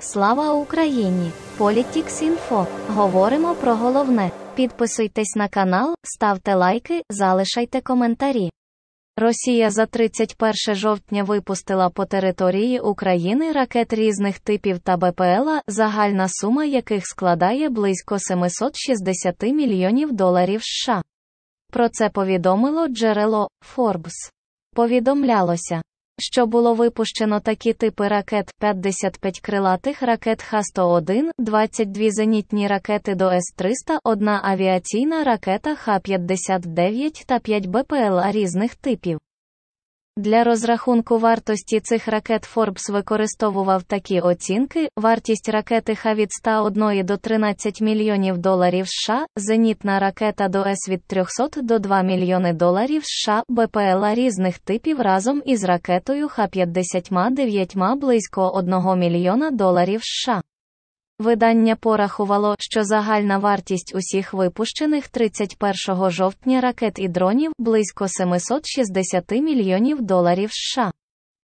Слава Україні! Політікс.Інфо. Говоримо про головне. Підписуйтесь на канал, ставте лайки, залишайте коментарі. Росія за 31 жовтня випустила по території України ракет різних типів та БПЛА, загальна сума яких складає близько 760 мільйонів доларів США. Про це повідомило джерело Forbes. Повідомлялося що було випущено такі типи ракет: 55 крилатих ракет Х-101, 22 зенітні ракети до С-300, одна авіаційна ракета Х-59 та 5 БПЛА різних типів. Для розрахунку вартості цих ракет Форбс використовував такі оцінки: вартість ракети Х від 101 до 13 мільйонів доларів США, зенітна ракета до С від 300 до 2 мільйони доларів США, БПЛА різних типів разом із ракетою Х-59 близько 1 мільйона доларів США. Видання порахувало, що загальна вартість усіх випущених 31 жовтня ракет і дронів близько 760 мільйонів доларів США.